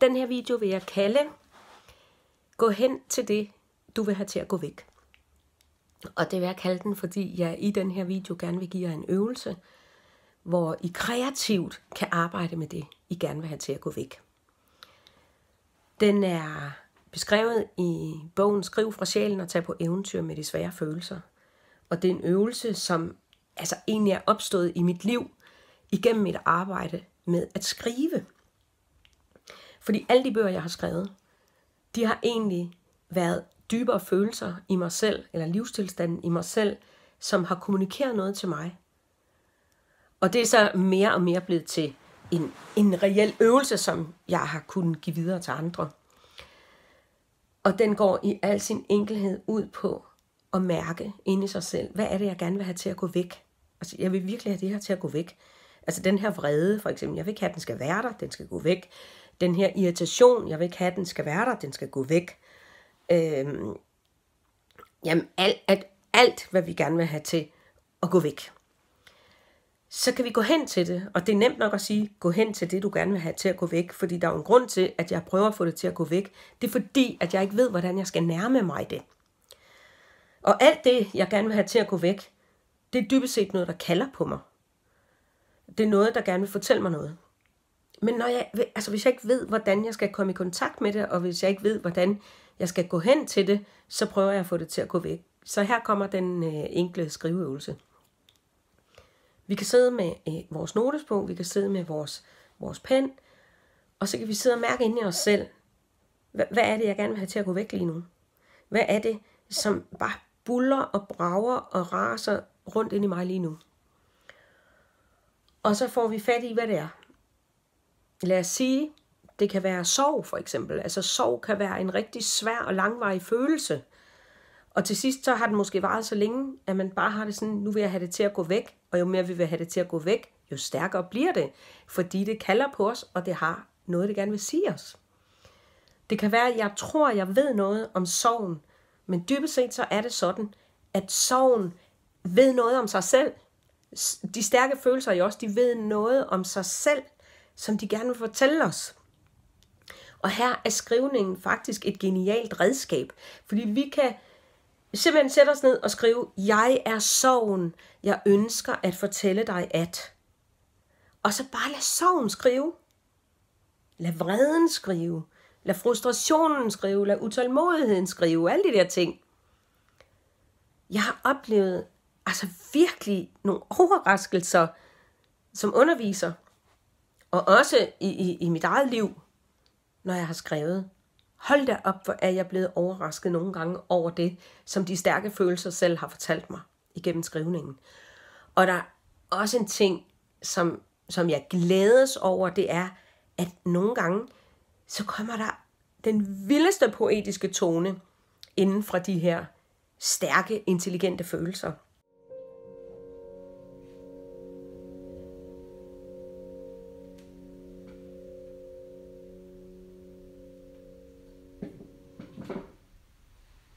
Den her video vil jeg kalde Gå hen til det, du vil have til at gå væk. Og det vil jeg kalde den, fordi jeg i den her video gerne vil give jer en øvelse, hvor I kreativt kan arbejde med det, I gerne vil have til at gå væk. Den er beskrevet i bogen Skriv fra sjælen og tag på eventyr med de svære følelser. Og det er en øvelse, som altså egentlig er opstået i mit liv igennem mit arbejde med at skrive. Fordi alle de bøger, jeg har skrevet, de har egentlig været dybere følelser i mig selv, eller livstilstanden i mig selv, som har kommunikeret noget til mig. Og det er så mere og mere blevet til en, en reel øvelse, som jeg har kunnet give videre til andre. Og den går i al sin enkelhed ud på at mærke inde i sig selv, hvad er det, jeg gerne vil have til at gå væk? Altså, jeg vil virkelig have det her til at gå væk. Altså den her vrede, for eksempel, jeg vil ikke have, at den skal være der, den skal gå væk. Den her irritation, jeg vil ikke have, den skal være der, den skal gå væk. Øhm, jamen, alt, alt, alt, hvad vi gerne vil have til at gå væk. Så kan vi gå hen til det, og det er nemt nok at sige, gå hen til det, du gerne vil have til at gå væk, fordi der er en grund til, at jeg prøver at få det til at gå væk. Det er fordi, at jeg ikke ved, hvordan jeg skal nærme mig det. Og alt det, jeg gerne vil have til at gå væk, det er dybest set noget, der kalder på mig. Det er noget, der gerne vil fortælle mig noget. Men når jeg, altså hvis jeg ikke ved, hvordan jeg skal komme i kontakt med det, og hvis jeg ikke ved, hvordan jeg skal gå hen til det, så prøver jeg at få det til at gå væk. Så her kommer den øh, enkle skriveøvelse. Vi kan sidde med øh, vores notesbog, vi kan sidde med vores, vores pen, og så kan vi sidde og mærke ind i os selv, hvad, hvad er det, jeg gerne vil have til at gå væk lige nu? Hvad er det, som bare buller og brager og raser rundt ind i mig lige nu? Og så får vi fat i, hvad det er lad os sige, det kan være sorg for eksempel. Altså sorg kan være en rigtig svær og langvarig følelse. Og til sidst så har den måske varet så længe, at man bare har det sådan, nu vil jeg have det til at gå væk, og jo mere vi vil have det til at gå væk, jo stærkere bliver det, fordi det kalder på os, og det har noget, det gerne vil sige os. Det kan være, at jeg tror, jeg ved noget om sorgen, men dybest set så er det sådan, at sorgen ved noget om sig selv. De stærke følelser i os, de ved noget om sig selv, som de gerne vil fortælle os. Og her er skrivningen faktisk et genialt redskab, fordi vi kan simpelthen sætte os ned og skrive, jeg er sorgen, jeg ønsker at fortælle dig at. Og så bare lad sorgen skrive. Lad vreden skrive. Lad frustrationen skrive. Lad utålmodigheden skrive. Alle de der ting. Jeg har oplevet altså virkelig nogle overraskelser som underviser – og også i, i, i mit eget liv, når jeg har skrevet. Hold da op, hvor er jeg blevet overrasket nogle gange over det, som de stærke følelser selv har fortalt mig igennem skrivningen. Og der er også en ting, som, som jeg glædes over, det er, at nogle gange, så kommer der den vildeste poetiske tone inden fra de her stærke, intelligente følelser –